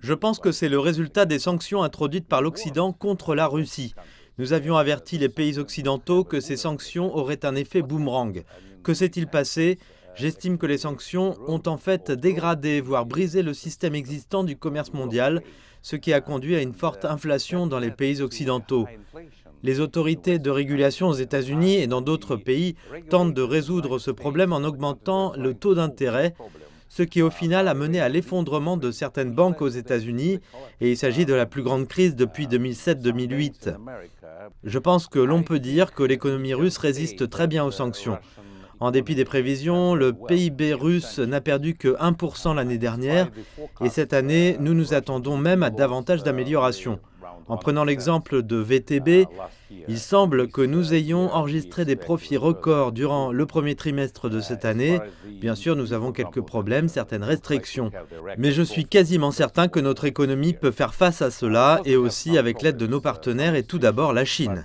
Je pense que c'est le résultat des sanctions introduites par l'Occident contre la Russie. Nous avions averti les pays occidentaux que ces sanctions auraient un effet boomerang. Que s'est-il passé J'estime que les sanctions ont en fait dégradé, voire brisé le système existant du commerce mondial, ce qui a conduit à une forte inflation dans les pays occidentaux. Les autorités de régulation aux États-Unis et dans d'autres pays tentent de résoudre ce problème en augmentant le taux d'intérêt, ce qui au final a mené à l'effondrement de certaines banques aux États-Unis, et il s'agit de la plus grande crise depuis 2007-2008. Je pense que l'on peut dire que l'économie russe résiste très bien aux sanctions. En dépit des prévisions, le PIB russe n'a perdu que 1% l'année dernière, et cette année, nous nous attendons même à davantage d'améliorations. En prenant l'exemple de VTB, il semble que nous ayons enregistré des profits records durant le premier trimestre de cette année. Bien sûr, nous avons quelques problèmes, certaines restrictions. Mais je suis quasiment certain que notre économie peut faire face à cela et aussi avec l'aide de nos partenaires et tout d'abord la Chine.